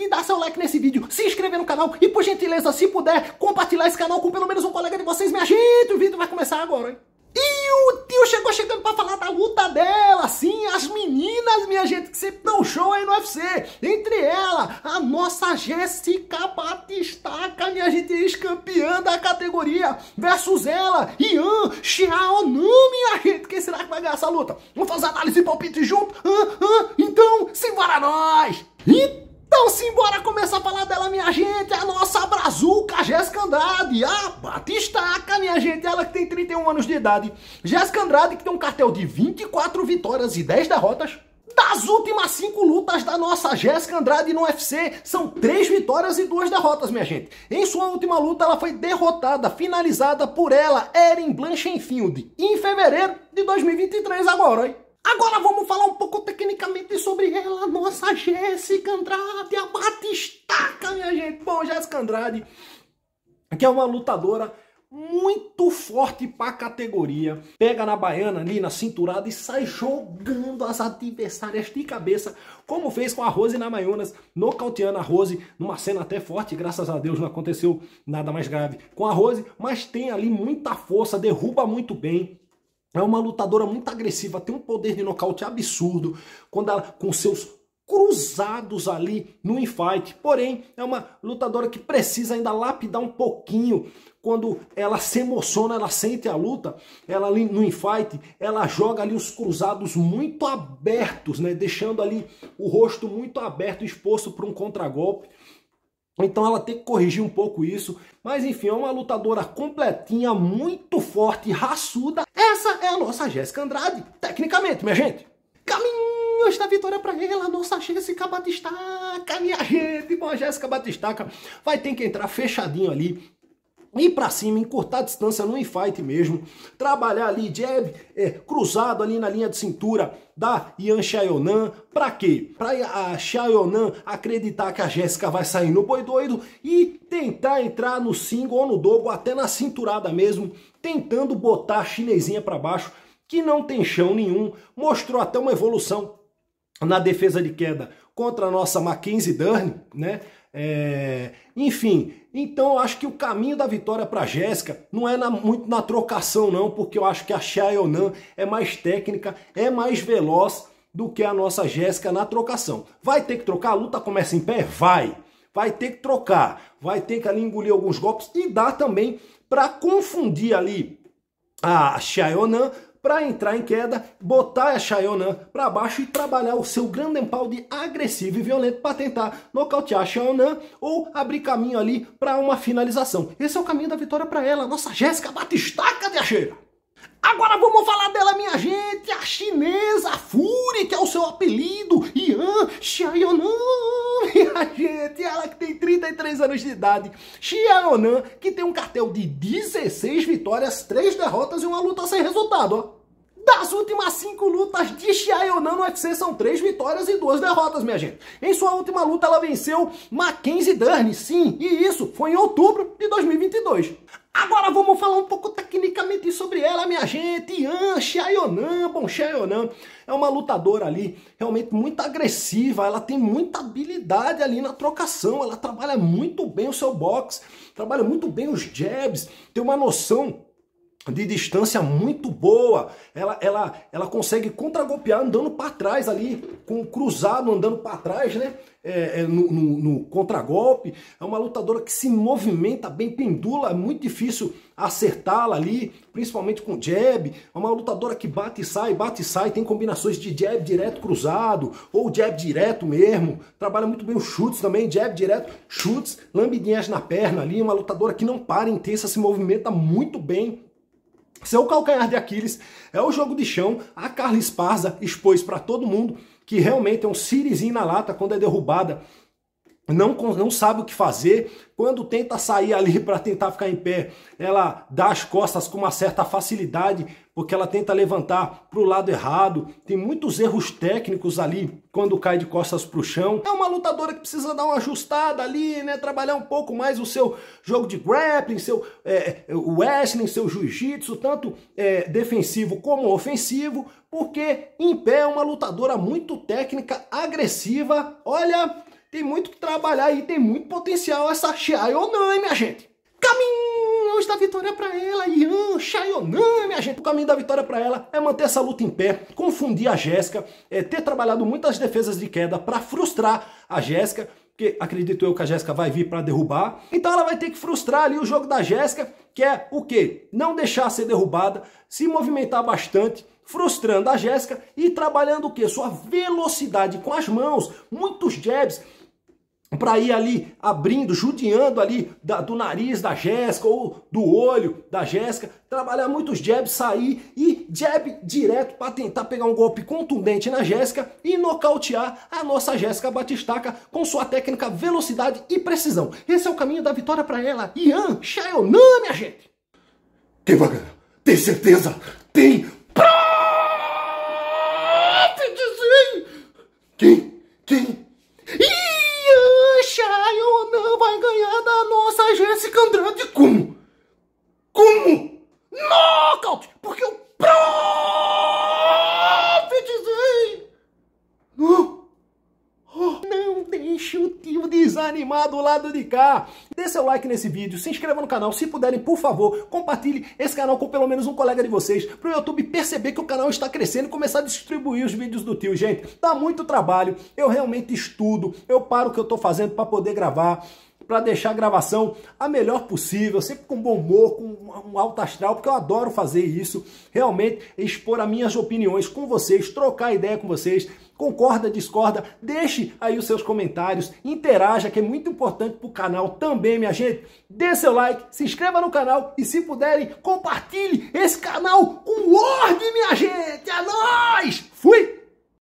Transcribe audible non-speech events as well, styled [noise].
de dar seu like nesse vídeo, se inscrever no canal e, por gentileza, se puder, compartilhar esse canal com pelo menos um colega de vocês. Minha gente, o vídeo vai começar agora, hein? E o tio chegou chegando para falar da luta dela, sim, as meninas, minha gente, que sempre dão show aí no UFC. Entre ela, a nossa Jéssica Batistaca, minha gente, ex-campeã da categoria, versus ela, Ian Xiaonu, minha gente. Quem será que vai ganhar essa luta? Vamos fazer análise e palpite junto? Ah, ah, então, simbora nós! Então simbora começar a falar dela, minha gente, é a nossa brazuca Jéssica Andrade, a Batistaca, minha gente, ela que tem 31 anos de idade. Jéssica Andrade que tem um cartel de 24 vitórias e 10 derrotas. Das últimas cinco lutas da nossa Jéssica Andrade no UFC, são três vitórias e duas derrotas, minha gente. Em sua última luta, ela foi derrotada, finalizada por ela, Erin Blanchfield, em fevereiro de 2023 agora, hein? Agora vamos falar um pouco tecnicamente sobre ela, nossa Jéssica Andrade, a batistaca, minha gente. Bom, Jéssica Andrade, que é uma lutadora muito forte para a categoria. Pega na baiana ali, na cinturada e sai jogando as adversárias de cabeça, como fez com a Rose na Maionas, nocauteando a Rose, numa cena até forte, graças a Deus não aconteceu nada mais grave com a Rose, mas tem ali muita força, derruba muito bem, é uma lutadora muito agressiva, tem um poder de nocaute absurdo quando ela, com seus cruzados ali no infight. Porém, é uma lutadora que precisa ainda lapidar um pouquinho. Quando ela se emociona, ela sente a luta, ela ali no infight, ela joga ali os cruzados muito abertos, né? Deixando ali o rosto muito aberto, exposto para um contragolpe. Então ela tem que corrigir um pouco isso. Mas enfim, é uma lutadora completinha, muito forte, raçuda. Essa é a nossa Jéssica Andrade, tecnicamente, minha gente. Caminhos da vitória para ela, nossa Jéssica Batistaca, minha gente. Bom, a Jéssica Batistaca vai ter que entrar fechadinho ali ir para cima, encurtar a distância no infight mesmo, trabalhar ali jab é, cruzado ali na linha de cintura da Yan Xiaonan, para quê? Para a Xiaonan acreditar que a Jéssica vai sair no boi doido e tentar entrar no single ou no dobro, até na cinturada mesmo, tentando botar a chinesinha para baixo, que não tem chão nenhum, mostrou até uma evolução na defesa de queda contra a nossa Mackenzie Dern, né? É... Enfim, então eu acho que o caminho da vitória para Jéssica não é na, muito na trocação, não, porque eu acho que a Chayonan é mais técnica, é mais veloz do que a nossa Jéssica na trocação. Vai ter que trocar, a luta começa em pé? Vai. Vai ter que trocar, vai ter que ali engolir alguns golpes e dá também para confundir ali a Chayonan para entrar em queda, botar a Chayonan para baixo e trabalhar o seu grande empalde agressivo e violento para tentar nocautear a Chayonan ou abrir caminho ali para uma finalização. Esse é o caminho da vitória para ela, nossa Jéssica Batistaca de Acheira. Agora vamos falar dela, minha gente, a chinesa Fury, que é o seu apelido, Ian Xiaonan, [laughs] minha gente, ela que tem 33 anos de idade, Xiaonan, que tem um cartel de 16 vitórias, 3 derrotas e uma luta sem resultado, ó. Das últimas cinco lutas de Xiaonan no UFC são três vitórias e duas derrotas, minha gente. Em sua última luta, ela venceu Mackenzie Dern, sim, e isso foi em outubro de 2022. Agora vamos falar um pouco tecnicamente sobre ela, minha gente. Yan Xiaonan, bom, Xiaonan é uma lutadora ali realmente muito agressiva, ela tem muita habilidade ali na trocação, ela trabalha muito bem o seu box, trabalha muito bem os jabs, tem uma noção de distância muito boa. Ela, ela, ela consegue contragolpear andando para trás ali, com o cruzado andando para trás, né? É, é, no, no, no contragolpe. É uma lutadora que se movimenta bem, pendula, é muito difícil acertá-la ali, principalmente com jab. É uma lutadora que bate e sai, bate e sai, tem combinações de jab direto cruzado, ou jab direto mesmo. Trabalha muito bem os chutes também, jab direto, chutes, lambidinhas na perna ali. É uma lutadora que não para, intensa, se movimenta muito bem seu calcanhar de Aquiles é o jogo de chão. A Carla Esparza expôs para todo mundo que realmente é um sirizinho na lata quando é derrubada não, não sabe o que fazer, quando tenta sair ali para tentar ficar em pé, ela dá as costas com uma certa facilidade, porque ela tenta levantar para o lado errado. Tem muitos erros técnicos ali quando cai de costas para o chão. É uma lutadora que precisa dar uma ajustada ali, né? Trabalhar um pouco mais o seu jogo de grappling, seu é, é wrestling, seu jiu-jitsu, tanto é, defensivo como ofensivo, porque em pé é uma lutadora muito técnica, agressiva. Olha, tem muito que trabalhar aí, tem muito potencial essa Xiaonan, minha gente. Caminho da vitória para ela, Ian, Xiaonan, minha gente. O caminho da vitória para ela é manter essa luta em pé, confundir a Jéssica, é, ter trabalhado muitas defesas de queda para frustrar a Jéssica, porque acredito eu que a Jéssica vai vir para derrubar. Então ela vai ter que frustrar ali o jogo da Jéssica, que é o quê? Não deixar ser derrubada, se movimentar bastante, frustrando a Jéssica e trabalhando o quê? Sua velocidade com as mãos, muitos jabs, para ir ali abrindo, judiando ali da, do nariz da Jéssica ou do olho da Jéssica, trabalhar muitos jabs, sair e jab direto para tentar pegar um golpe contundente na Jéssica e nocautear a nossa Jéssica Batistaca com sua técnica, velocidade e precisão. Esse é o caminho da vitória para ela. Ian não minha gente! Tem tem certeza? Como? Nocaute! Porque o profetizei! Não deixe o tio desanimar do lado de cá. Dê seu like nesse vídeo, se inscreva no canal. Se puderem, por favor, compartilhe esse canal com pelo menos um colega de vocês. Para o YouTube perceber que o canal está crescendo e começar a distribuir os vídeos do tio. Gente, dá muito trabalho. Eu realmente estudo. Eu paro o que eu estou fazendo para poder gravar para deixar a gravação a melhor possível, sempre com bom humor, com um alto astral, porque eu adoro fazer isso, realmente expor as minhas opiniões com vocês, trocar ideia com vocês, Concorda, discorda? Deixe aí os seus comentários, interaja, que é muito importante para o canal também, minha gente. Dê seu like, se inscreva no canal e, se puderem, compartilhe esse canal com o Word, minha gente! É nóis! Fui!